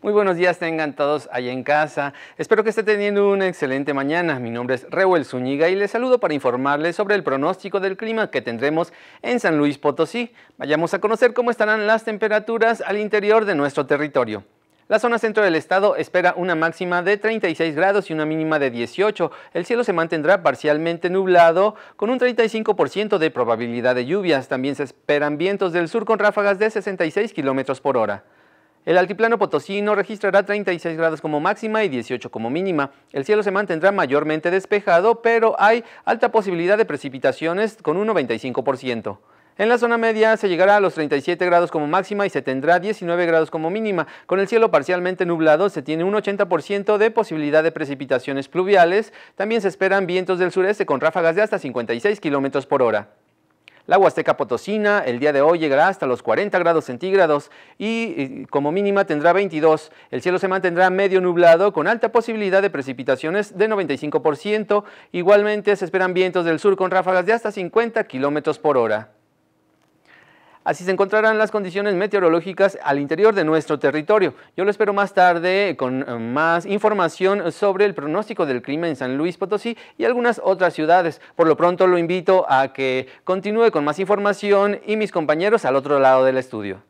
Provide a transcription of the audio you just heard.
Muy buenos días tengan todos ahí en casa. Espero que esté teniendo una excelente mañana. Mi nombre es Reuel Zúñiga y les saludo para informarles sobre el pronóstico del clima que tendremos en San Luis Potosí. Vayamos a conocer cómo estarán las temperaturas al interior de nuestro territorio. La zona centro del estado espera una máxima de 36 grados y una mínima de 18. El cielo se mantendrá parcialmente nublado con un 35% de probabilidad de lluvias. También se esperan vientos del sur con ráfagas de 66 kilómetros por hora. El altiplano potosino registrará 36 grados como máxima y 18 como mínima. El cielo se mantendrá mayormente despejado, pero hay alta posibilidad de precipitaciones con un 95%. En la zona media se llegará a los 37 grados como máxima y se tendrá 19 grados como mínima. Con el cielo parcialmente nublado se tiene un 80% de posibilidad de precipitaciones pluviales. También se esperan vientos del sureste con ráfagas de hasta 56 kilómetros por hora. La Huasteca Potosina el día de hoy llegará hasta los 40 grados centígrados y como mínima tendrá 22. El cielo se mantendrá medio nublado con alta posibilidad de precipitaciones de 95%. Igualmente se esperan vientos del sur con ráfagas de hasta 50 kilómetros por hora. Así se encontrarán las condiciones meteorológicas al interior de nuestro territorio. Yo lo espero más tarde con eh, más información sobre el pronóstico del clima en San Luis Potosí y algunas otras ciudades. Por lo pronto lo invito a que continúe con más información y mis compañeros al otro lado del estudio.